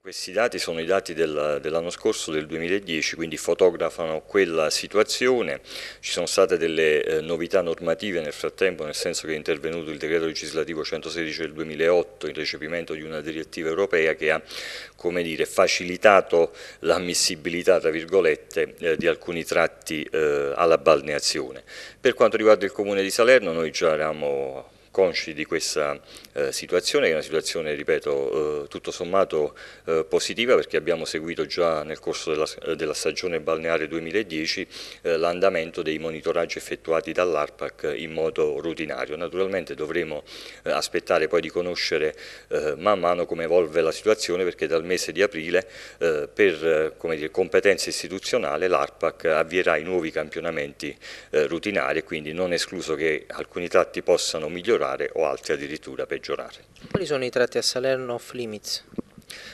Questi dati sono i dati dell'anno scorso, del 2010, quindi fotografano quella situazione. Ci sono state delle eh, novità normative nel frattempo, nel senso che è intervenuto il decreto legislativo 116 del 2008 in recepimento di una direttiva europea che ha dire, facilitato l'ammissibilità eh, di alcuni tratti eh, alla balneazione. Per quanto riguarda il Comune di Salerno, noi già eravamo consci di questa eh, situazione, che è una situazione, ripeto, eh, tutto sommato eh, positiva perché abbiamo seguito già nel corso della, eh, della stagione balneare 2010 eh, l'andamento dei monitoraggi effettuati dall'ARPAC in modo rutinario. Naturalmente dovremo eh, aspettare poi di conoscere man mano come evolve la situazione perché dal mese di aprile per dire, competenza istituzionale l'ARPAC avvierà i nuovi campionamenti rutinari e quindi non è escluso che alcuni tratti possano migliorare migliorare o altri addirittura peggiorare. Quali sono i tratti a Salerno off limits?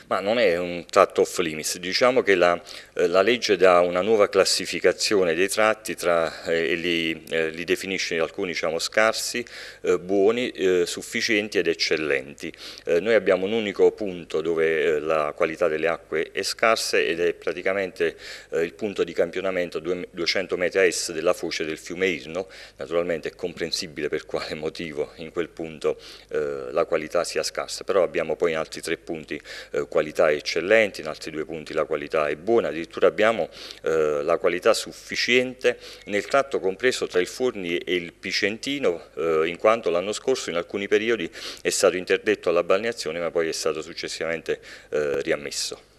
Ma non è un tratto off limits, diciamo che la, eh, la legge dà una nuova classificazione dei tratti tra, eh, e li, eh, li, definisce alcuni diciamo, scarsi, eh, buoni, eh, sufficienti ed eccellenti. Eh, noi abbiamo un unico punto dove la qualità delle acque è scarsa ed è praticamente il punto di campionamento 200 metri a est della foce del fiume Irno, naturalmente è comprensibile per quale motivo in quel punto la qualità sia scarsa, però abbiamo poi altri tre punti eh, qualità è eccellente, in altri due punti la qualità è buona, addirittura abbiamo eh, la qualità sufficiente nel tratto compreso tra il Forni e il Picentino, eh, in quanto l'anno scorso in alcuni periodi è stato interdetto alla balneazione ma poi è stato successivamente eh, riammesso.